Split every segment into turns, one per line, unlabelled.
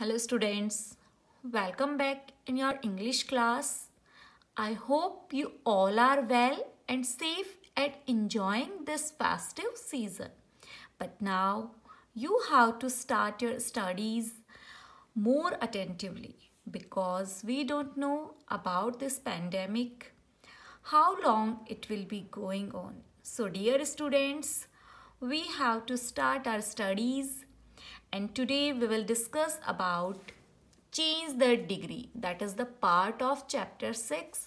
Hello students, welcome back in your English class. I hope you all are well and safe at enjoying this festive season. But now you have to start your studies more attentively because we don't know about this pandemic, how long it will be going on. So dear students, we have to start our studies and today we will discuss about change the degree that is the part of chapter 6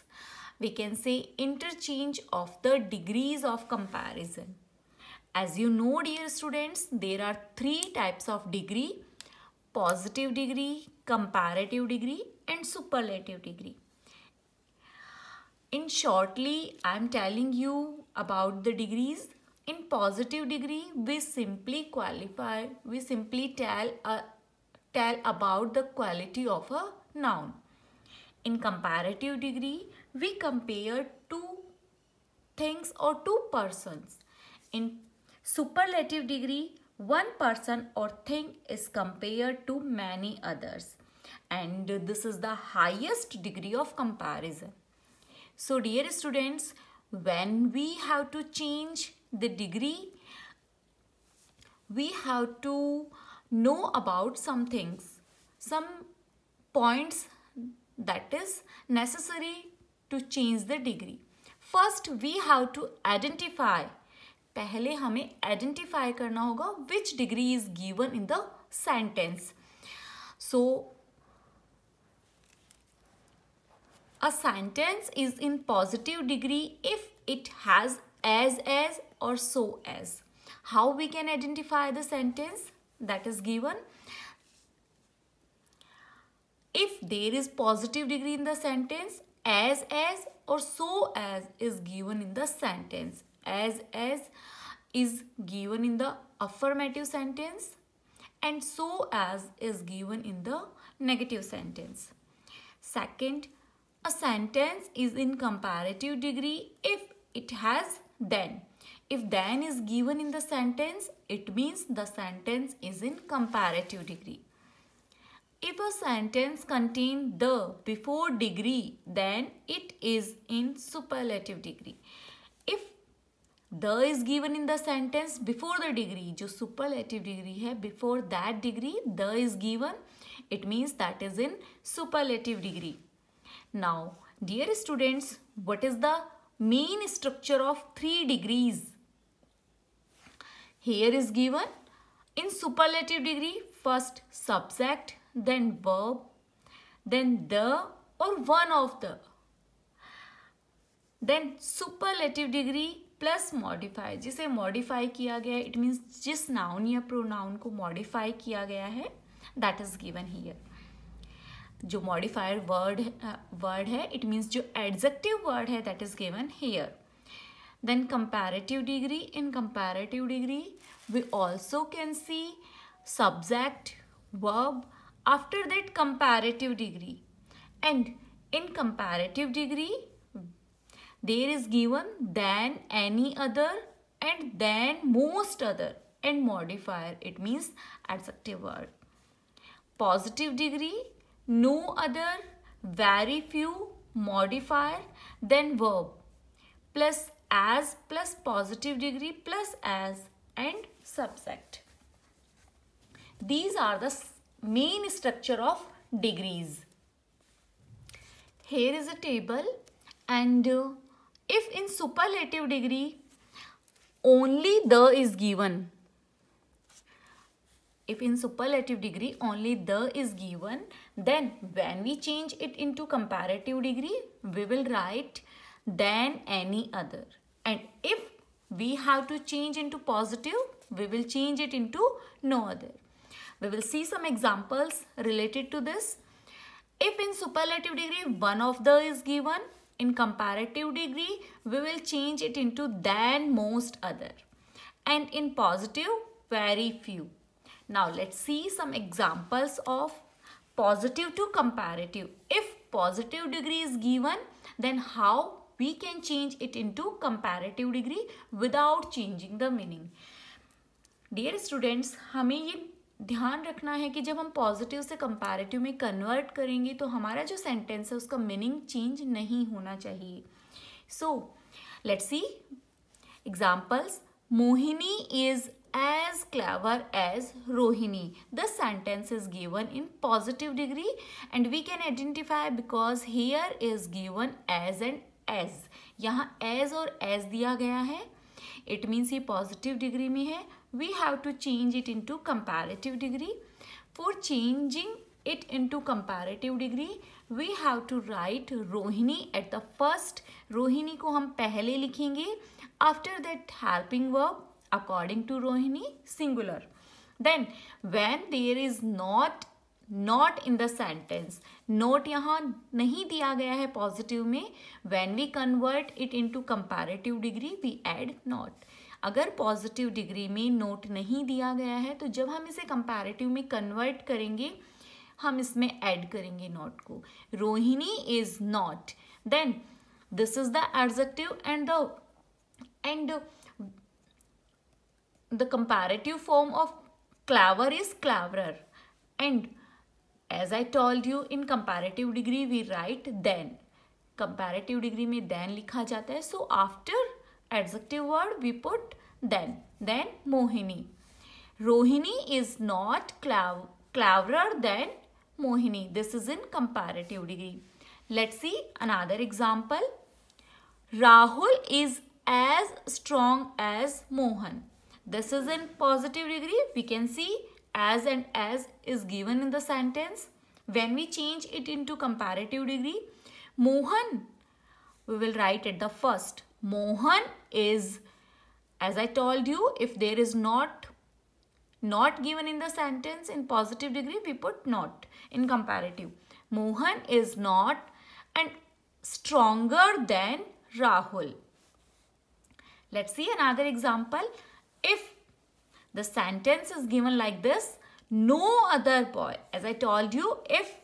we can say interchange of the degrees of comparison as you know dear students there are three types of degree positive degree comparative degree and superlative degree in shortly i am telling you about the degrees in positive degree, we simply qualify, we simply tell, uh, tell about the quality of a noun. In comparative degree, we compare two things or two persons. In superlative degree, one person or thing is compared to many others. And this is the highest degree of comparison. So dear students, when we have to change the degree we have to know about some things some points that is necessary to change the degree first we have to identify पहले हमें identify करना होगा which degree is given in the sentence so a sentence is in positive degree if it has as as or so as. How we can identify the sentence that is given? If there is positive degree in the sentence, as as or so as is given in the sentence. As as is given in the affirmative sentence and so as is given in the negative sentence. Second, a sentence is in comparative degree if it has then, If then is given in the sentence, it means the sentence is in comparative degree. If a sentence contains the before degree, then it is in superlative degree. If the is given in the sentence before the degree, जो superlative degree है, before that degree, the is given, it means that is in superlative degree. Now, dear students, what is the mean structure of 3 degrees. Here is given in superlative degree first subject then verb then the or one of the then superlative degree plus modify जिसे modify किया गया it means जिस noun या pronoun को modify किया गया है that is given here जो modifier word वर्ड है इट uh, मीन्स जो एडजेक्टिव वर्ड है that is given then comparative degree in comparative degree we also can see subject verb after that comparative degree and in comparative degree there is given than any other and than most other and modifier it means adjective word positive degree no other very few modifier than verb plus as plus positive degree plus as and subject. These are the main structure of degrees. Here is a table and uh, if in superlative degree only the is given if in superlative degree only the is given, then when we change it into comparative degree, we will write than any other. And if we have to change into positive, we will change it into no other. We will see some examples related to this. If in superlative degree one of the is given, in comparative degree we will change it into than most other. And in positive, very few. Now let's see some examples of positive to comparative. If positive degree is given, then how we can change it into comparative degree without changing the meaning. Dear students, hame ye ध्यान रखना है कि जब हम positive से comparative में convert करेंगे तो हमारा जो सेंटेंस है उसका मीनिंग चेंज नहीं होना चाहिए so let's see examples Mohini is as clever as Rohini. The sentence is given in positive degree and we can identify because here is given as and as. yahan as or as diya gaya hai it means he positive degree mein hai we have to change it into comparative degree for changing it into comparative degree we have to write rohini at the first rohini ko hum pehle likhenge after that helping verb according to Rohini singular. Then when there is not not in sentence not यहाँ नहीं दिया गया है positive में when we convert it into comparative degree we add not अगर positive degree में not नहीं दिया गया है तो जब हम इसे कंपैरेटिव में कन्वर्ट करेंगे हम इसमें ऐड करेंगे नोट को Rohini is not then this is the adjective and the and the comparative form of claver is claverer and as I told you in comparative degree we write then comparative degree mein then likha jata hai so after adjective word we put then then Mohini Rohini is not clav claverer than Mohini this is in comparative degree let's see another example Rahul is as strong as Mohan This is in positive degree. We can see as and as is given in the sentence. When we change it into comparative degree, Mohan, we will write at the first. Mohan is, as I told you, if there is not not given in the sentence in positive degree, we put not in comparative. Mohan is not and stronger than Rahul. Let's see another example. If the sentence is given like this, no other boy, as I told you, if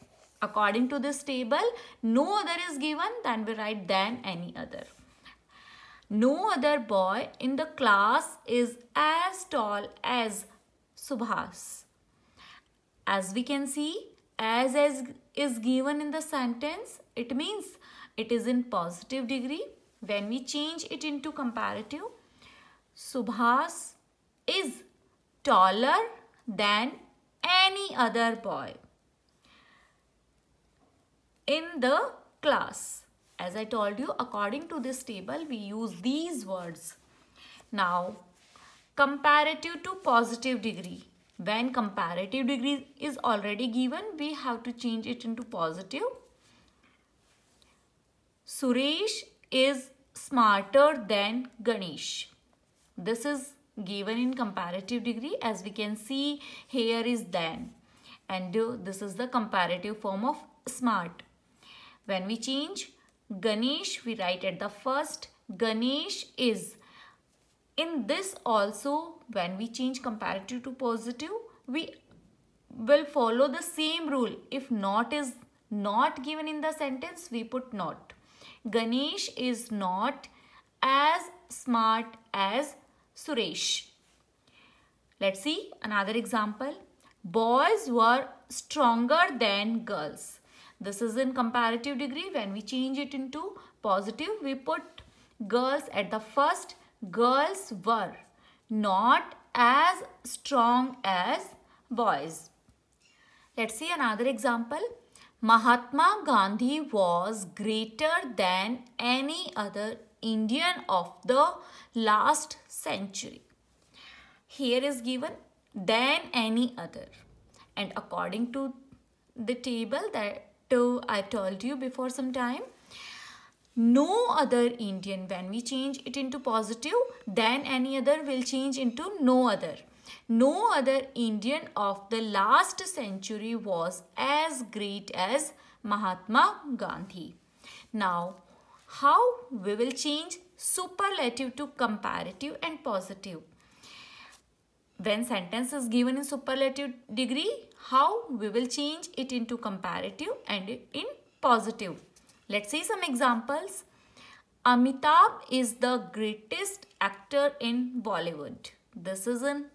according to this table, no other is given, then we write than any other. No other boy in the class is as tall as Subhas. As we can see, as, as is given in the sentence, it means it is in positive degree. When we change it into comparative, Subhas is taller than any other boy in the class. As I told you, according to this table, we use these words. Now, comparative to positive degree. When comparative degree is already given, we have to change it into positive. Suresh is smarter than Ganesh. This is given in comparative degree as we can see here is than and this is the comparative form of smart. When we change Ganesh, we write at the first Ganesh is. In this also when we change comparative to positive, we will follow the same rule. If not is not given in the sentence, we put not. Ganesh is not as smart as Suresh. Let's see another example. Boys were stronger than girls. This is in comparative degree. When we change it into positive, we put girls at the first. Girls were not as strong as boys. Let's see another example. Mahatma Gandhi was greater than any other Indian of the last century. Here is given than any other. And according to the table that I told you before some time, no other Indian when we change it into positive than any other will change into no other. No other Indian of the last century was as great as Mahatma Gandhi. Now, how we will change superlative to comparative and positive. When sentence is given in superlative degree, how we will change it into comparative and in positive. Let's see some examples. Amitabh is the greatest actor in Bollywood. This is in,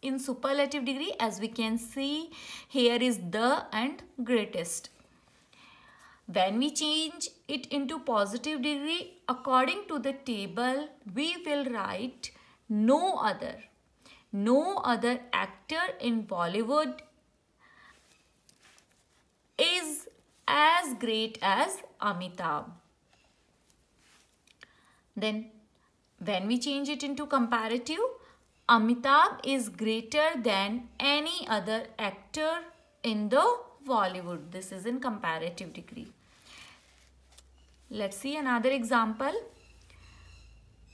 in superlative degree as we can see here is the and greatest. When we change it into positive degree, according to the table, we will write no other. No other actor in Bollywood is as great as Amitabh. Then when we change it into comparative, Amitabh is greater than any other actor in the Bollywood. This is in comparative degree. Let's see another example.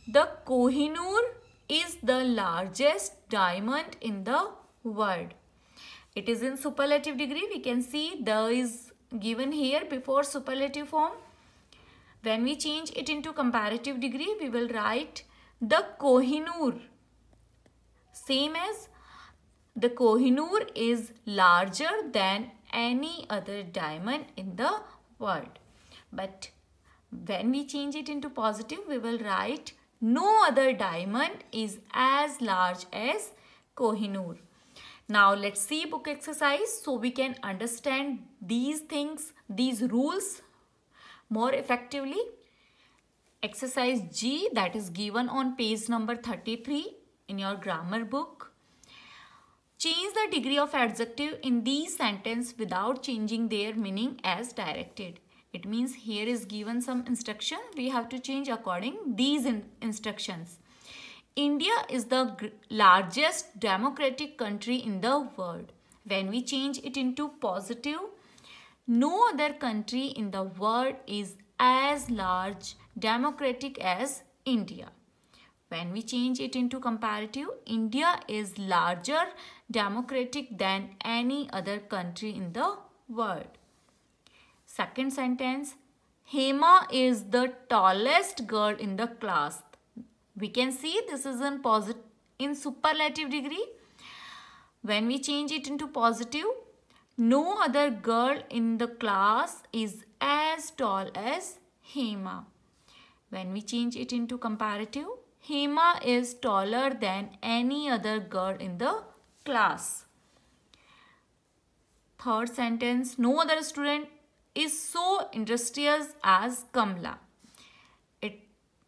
The Kohinoor is the largest diamond in the world. It is in superlative degree. We can see the is given here before superlative form. When we change it into comparative degree, we will write the Kohinoor. Same as the Kohinoor is larger than any other diamond in the world. But when we change it into positive, we will write no other diamond is as large as Kohinoor. Now let's see book exercise so we can understand these things, these rules more effectively. Exercise G that is given on page number 33 in your grammar book. Change the degree of adjective in these sentence without changing their meaning as directed. It means here is given some instruction. We have to change according these in instructions. India is the largest democratic country in the world. When we change it into positive, no other country in the world is as large democratic as India. When we change it into comparative, India is larger democratic than any other country in the world. Second sentence, Hema is the tallest girl in the class. We can see this is in, positive, in superlative degree. When we change it into positive, no other girl in the class is as tall as Hema. When we change it into comparative, Hema is taller than any other girl in the class. Third sentence, no other student is so industrious as Kamla. It,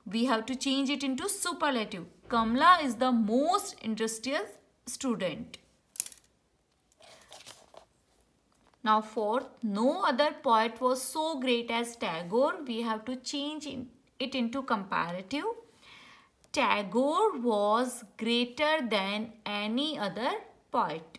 we have to change it into superlative. Kamla is the most industrious student. Now fourth, no other poet was so great as Tagore. We have to change it into comparative. Tagore was greater than any other poet.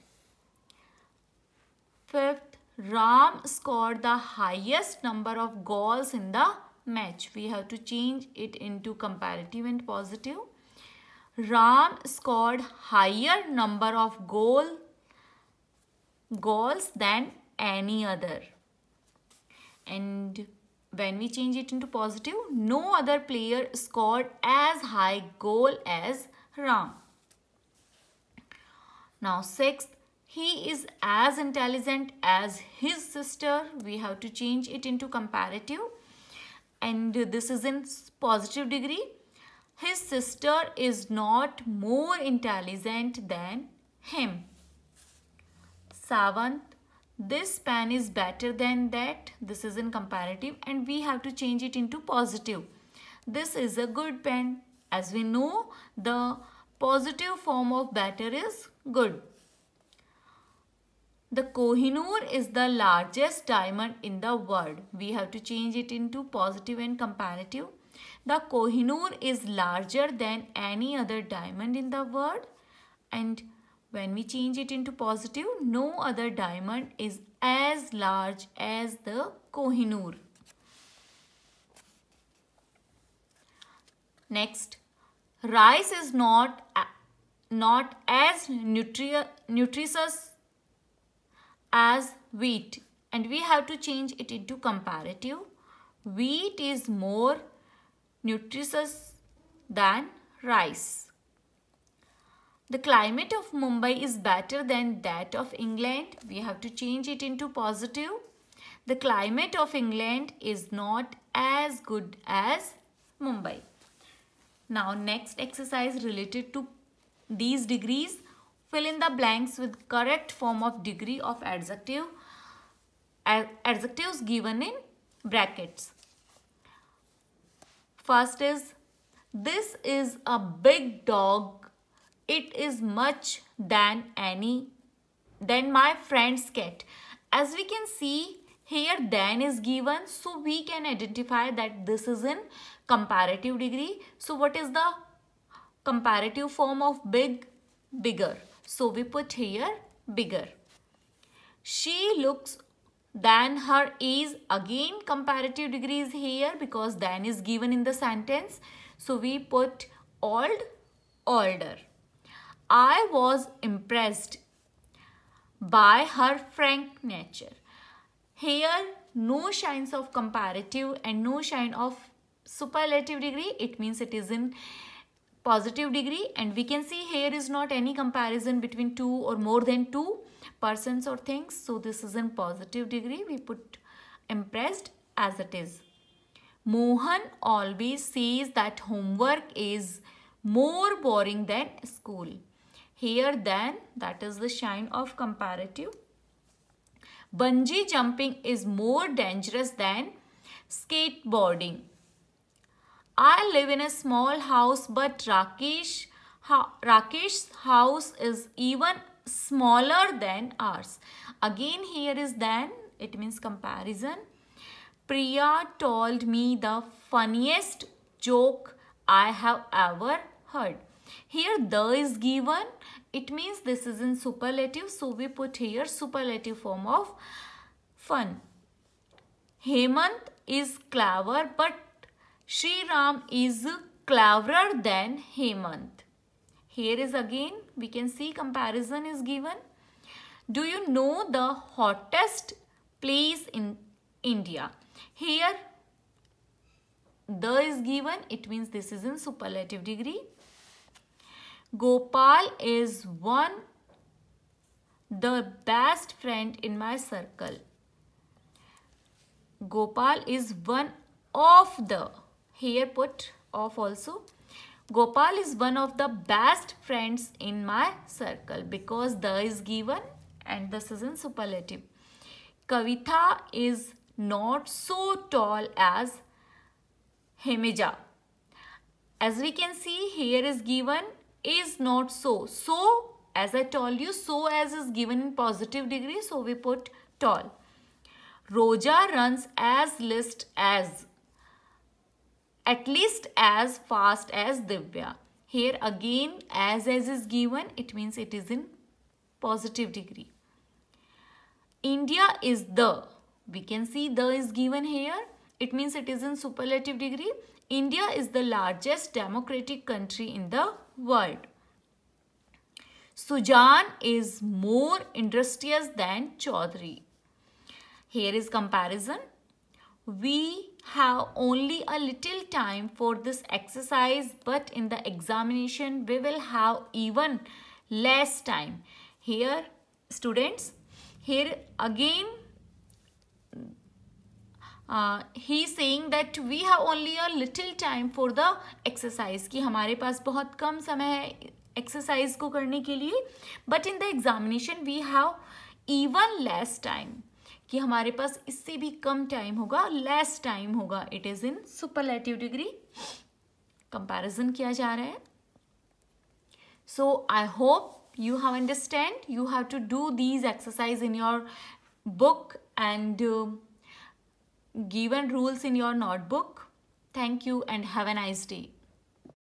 Fifth, Ram scored the highest number of goals in the match. We have to change it into comparative and positive. Ram scored higher number of goal, goals than any other. And when we change it into positive, no other player scored as high goal as Ram. Now sixth, he is as intelligent as his sister. We have to change it into comparative. And this is in positive degree. His sister is not more intelligent than him. Seventh, this pen is better than that this is in comparative and we have to change it into positive this is a good pen as we know the positive form of better is good the Kohinoor is the largest diamond in the world. We have to change it into positive and comparative. The Kohinoor is larger than any other diamond in the world and when we change it into positive, no other diamond is as large as the Kohinoor. Next, rice is not, not as nutritious as wheat and we have to change it into comparative. Wheat is more nutritious than rice. The climate of Mumbai is better than that of England. We have to change it into positive. The climate of England is not as good as Mumbai. Now next exercise related to these degrees. Fill in the blanks with correct form of degree of adjective. Adjectives given in brackets. First is, this is a big dog it is much than any than my friend's cat as we can see here than is given so we can identify that this is in comparative degree so what is the comparative form of big bigger so we put here bigger she looks than her is again comparative degree is here because than is given in the sentence so we put old older I was impressed by her frank nature. Here, no shines of comparative and no shine of superlative degree. It means it is in positive degree and we can see here is not any comparison between two or more than two persons or things. So this is in positive degree. We put impressed as it is. Mohan always says that homework is more boring than school. Here then, that is the shine of comparative. Bungee jumping is more dangerous than skateboarding. I live in a small house but Rakesh, ha, Rakesh's house is even smaller than ours. Again here is then. it means comparison. Priya told me the funniest joke I have ever heard. Here the is given it means this is in superlative. So we put here superlative form of fun. Hemant is clever but Sri Ram is cleverer than Hemant. Here is again we can see comparison is given. Do you know the hottest place in India? Here the is given it means this is in superlative degree Gopal is one the best friend in my circle. Gopal is one of the here put of also Gopal is one of the best friends in my circle because the is given and this is in superlative. Kavita is not so tall as Hemija. As we can see here is given is not so. So, as I told you, so as is given in positive degree, so we put tall. Roja runs as list as, at least as fast as Divya. Here again, as as is given, it means it is in positive degree. India is the, we can see the is given here. It means it is in superlative degree. India is the largest democratic country in the world. Sujan is more industrious than Chaudhary. Here is comparison. We have only a little time for this exercise but in the examination we will have even less time. Here students, here again uh, he saying that we have only a little time for the exercise कि हमारे पास बहुत कम समय है exercise को करने के लिए but in the examination we have even less time कि हमारे पास इससे भी कम टाइम होगा लेस टाइम होगा it is in superlative degree comparison किया जा रहा है so I hope you have understand you have to do these exercise in your book and given rules in your notebook. Thank you and have a nice day.